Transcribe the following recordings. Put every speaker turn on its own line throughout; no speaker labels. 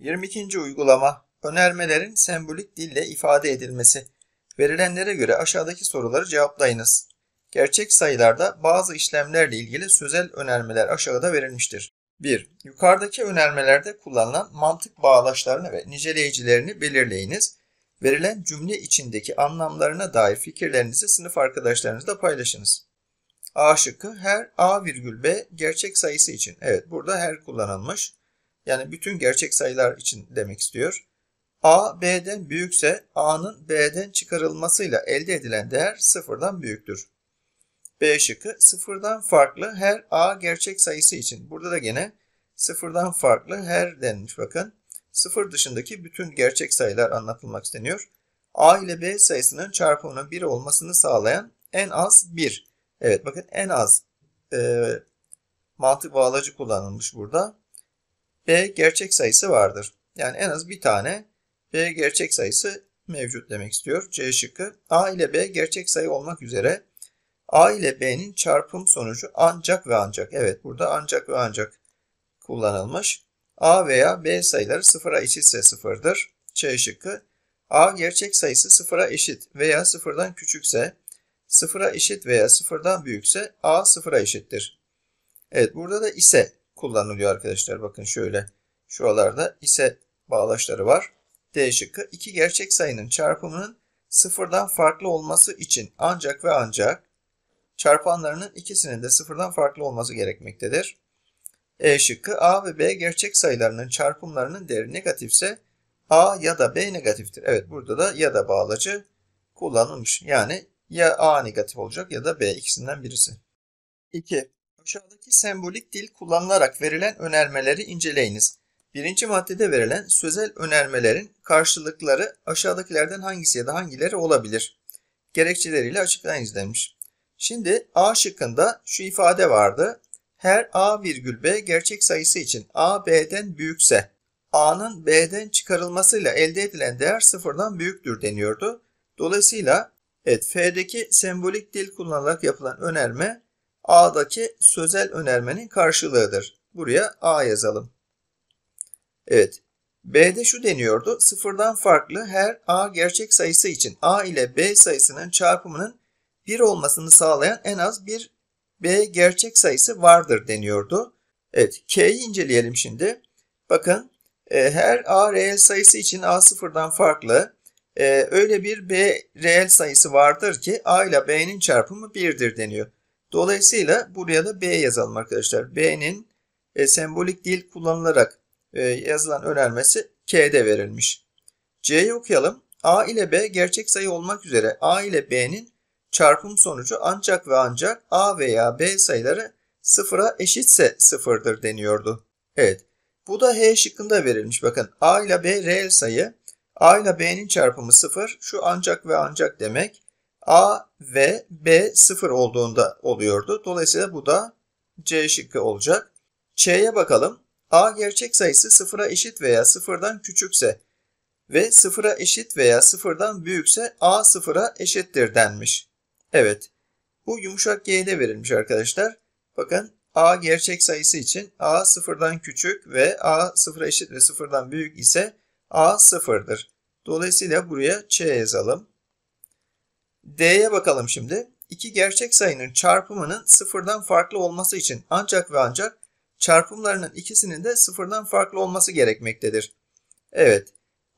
22. uygulama Önermelerin sembolik dille ifade edilmesi. Verilenlere göre aşağıdaki soruları cevaplayınız. Gerçek sayılarda bazı işlemlerle ilgili sözel önermeler aşağıda verilmiştir. 1. Yukarıdaki önermelerde kullanılan mantık bağlaçlarını ve niceleyicilerini belirleyiniz. Verilen cümle içindeki anlamlarına dair fikirlerinizi sınıf arkadaşlarınızla paylaşınız. A şıkkı her A virgül B gerçek sayısı için. Evet burada her kullanılmış. Yani bütün gerçek sayılar için demek istiyor. A B'den büyükse A'nın B'den çıkarılmasıyla elde edilen değer sıfırdan büyüktür. B şıkkı sıfırdan farklı her A gerçek sayısı için. Burada da gene sıfırdan farklı her denmiş bakın. Sıfır dışındaki bütün gerçek sayılar anlatılmak isteniyor. A ile B sayısının çarpımının 1 olmasını sağlayan en az 1 Evet bakın en az e, mantık bağlacı kullanılmış burada. B gerçek sayısı vardır. Yani en az bir tane B gerçek sayısı mevcut demek istiyor. C şıkkı A ile B gerçek sayı olmak üzere A ile B'nin çarpım sonucu ancak ve ancak. Evet burada ancak ve ancak kullanılmış. A veya B sayıları sıfıra eşitse sıfırdır. C şıkkı A gerçek sayısı sıfıra eşit veya sıfırdan küçükse sıfıra eşit veya sıfırdan büyükse A sıfıra eşittir. Evet burada da ise kullanılıyor arkadaşlar. Bakın şöyle şuralarda ise bağlaçları var. D şıkkı iki gerçek sayının çarpımının sıfırdan farklı olması için ancak ve ancak çarpanlarının ikisinin de sıfırdan farklı olması gerekmektedir. E şıkkı A ve B gerçek sayılarının çarpımlarının değeri negatifse A ya da B negatiftir. Evet burada da ya da bağlacı kullanılmış. Yani ya A negatif olacak ya da B ikisinden birisi. 2. Aşağıdaki sembolik dil kullanılarak verilen önermeleri inceleyiniz. Birinci maddede verilen sözel önermelerin karşılıkları aşağıdakilerden hangisi ya da hangileri olabilir? Gerekçeleriyle açıklayınız demiş. Şimdi A şıkkında şu ifade vardı. Her A virgül B gerçek sayısı için A B'den büyükse A'nın B'den çıkarılmasıyla elde edilen değer sıfırdan büyüktür deniyordu. Dolayısıyla Evet, F'deki sembolik dil kullanılarak yapılan önerme A'daki sözel önermenin karşılığıdır. Buraya A yazalım. Evet, B'de şu deniyordu. Sıfırdan farklı her A gerçek sayısı için A ile B sayısının çarpımının 1 olmasını sağlayan en az bir B gerçek sayısı vardır deniyordu. Evet, K'yi inceleyelim şimdi. Bakın, e, her A reel sayısı için A sıfırdan farklı e, öyle bir B reel sayısı vardır ki A ile B'nin çarpımı 1'dir deniyor. Dolayısıyla buraya da B yazalım arkadaşlar. B'nin e, sembolik dil kullanılarak e, yazılan önermesi K'de verilmiş. C'yi okuyalım. A ile B gerçek sayı olmak üzere A ile B'nin çarpım sonucu ancak ve ancak A veya B sayıları sıfıra eşitse sıfırdır deniyordu. Evet. Bu da H şıkkında verilmiş. Bakın A ile B reel sayı A ile B'nin çarpımı 0. Şu ancak ve ancak demek. A ve B 0 olduğunda oluyordu. Dolayısıyla bu da C şıkkı olacak. C'ye bakalım. A gerçek sayısı 0'a eşit veya 0'dan küçükse ve 0'a eşit veya 0'dan büyükse A 0'a eşittir denmiş. Evet. Bu yumuşak G'de verilmiş arkadaşlar. Bakın A gerçek sayısı için A 0'dan küçük ve A 0'a eşit ve 0'dan büyük ise A sıfırdır. Dolayısıyla buraya C yazalım. D'ye bakalım şimdi. İki gerçek sayının çarpımının sıfırdan farklı olması için ancak ve ancak çarpımlarının ikisinin de sıfırdan farklı olması gerekmektedir. Evet,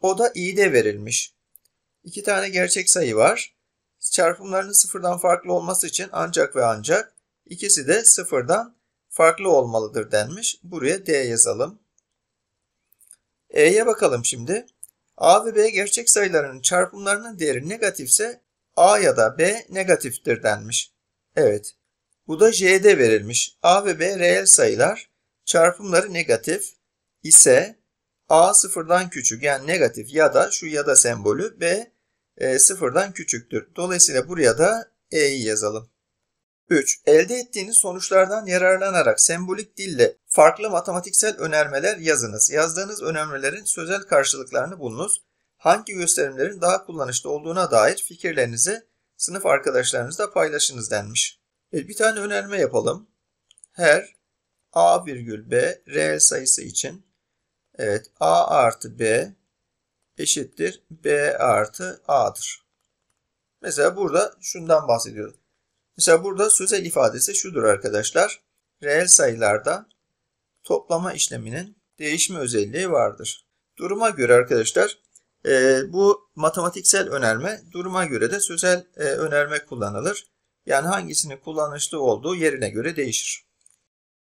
o da i'de verilmiş. İki tane gerçek sayı var. Çarpımlarının sıfırdan farklı olması için ancak ve ancak ikisi de sıfırdan farklı olmalıdır denmiş. Buraya d yazalım. E'ye bakalım şimdi. A ve B gerçek sayılarının çarpımlarının değeri negatifse A ya da B negatiftir denmiş. Evet. Bu da J'de verilmiş. A ve B reel sayılar çarpımları negatif ise A sıfırdan küçük yani negatif ya da şu ya da sembolü B e, sıfırdan küçüktür. Dolayısıyla buraya da E'yi yazalım. 3. Elde ettiğiniz sonuçlardan yararlanarak sembolik dille farklı matematiksel önermeler yazınız. Yazdığınız önermelerin sözel karşılıklarını bulunuz. Hangi gösterimlerin daha kullanışlı olduğuna dair fikirlerinizi sınıf arkadaşlarınızla paylaşınız denmiş. E, bir tane önerme yapalım. Her a virgül b reel sayısı için evet a artı b eşittir b artı a'dır. Mesela burada şundan bahsediyoruz. Mesela burada sözel ifadesi şudur arkadaşlar. Reel sayılarda toplama işleminin değişme özelliği vardır. Duruma göre arkadaşlar e, bu matematiksel önerme duruma göre de sözel e, önerme kullanılır. Yani hangisinin kullanışlı olduğu yerine göre değişir.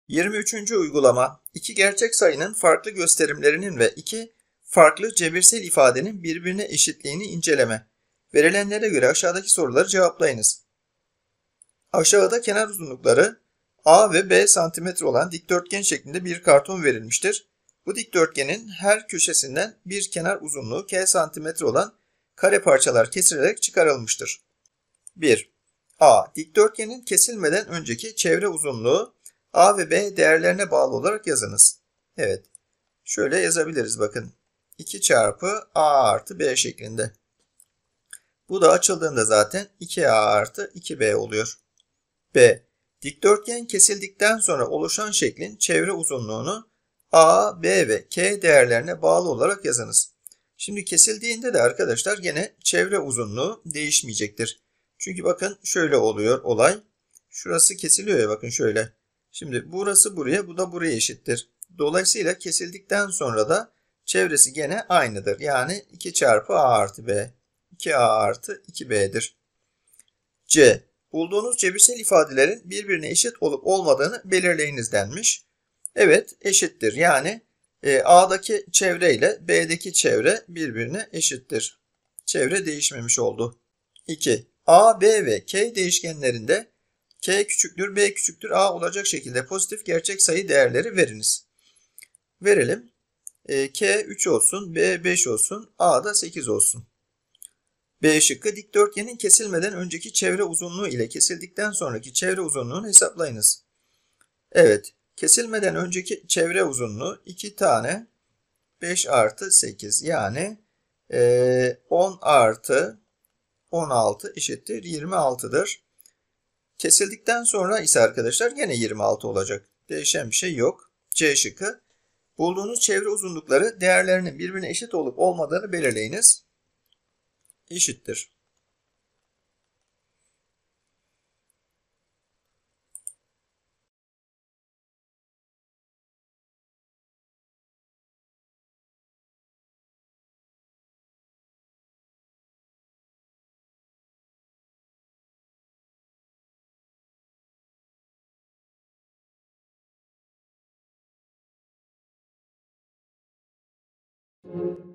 23. uygulama iki gerçek sayının farklı gösterimlerinin ve iki farklı cebirsel ifadenin birbirine eşitliğini inceleme. Verilenlere göre aşağıdaki soruları cevaplayınız. Aşağıda kenar uzunlukları A ve B santimetre olan dikdörtgen şeklinde bir karton verilmiştir. Bu dikdörtgenin her köşesinden bir kenar uzunluğu K santimetre olan kare parçalar kesilerek çıkarılmıştır. 1. A. Dikdörtgenin kesilmeden önceki çevre uzunluğu A ve B değerlerine bağlı olarak yazınız. Evet. Şöyle yazabiliriz bakın. 2 çarpı A artı B şeklinde. Bu da açıldığında zaten 2A artı 2B oluyor. B. Dikdörtgen kesildikten sonra oluşan şeklin çevre uzunluğunu A, B ve K değerlerine bağlı olarak yazınız. Şimdi kesildiğinde de arkadaşlar gene çevre uzunluğu değişmeyecektir. Çünkü bakın şöyle oluyor olay. Şurası kesiliyor ya bakın şöyle. Şimdi burası buraya bu da buraya eşittir. Dolayısıyla kesildikten sonra da çevresi gene aynıdır. Yani 2 çarpı a artı b. 2a artı 2b'dir. c. Bulduğunuz cebirsel ifadelerin birbirine eşit olup olmadığını belirleyiniz denmiş. Evet eşittir yani e, A'daki çevre ile B'deki çevre birbirine eşittir. Çevre değişmemiş oldu. 2. A, B ve K değişkenlerinde K küçüktür, B küçüktür, A olacak şekilde pozitif gerçek sayı değerleri veriniz. Verelim. E, K 3 olsun, B 5 olsun, A da 8 olsun. B şıkkı dikdörtgenin kesilmeden önceki çevre uzunluğu ile kesildikten sonraki çevre uzunluğunu hesaplayınız. Evet, kesilmeden önceki çevre uzunluğu 2 tane 5 artı 8 yani 10 e, artı 16 eşittir 26'dır. Kesildikten sonra ise arkadaşlar yine 26 olacak. Değişen bir şey yok. C şıkkı. Bulduğunuz çevre uzunlukları değerlerinin birbirine eşit olup olmadığını belirleyiniz eşittir. Thank you.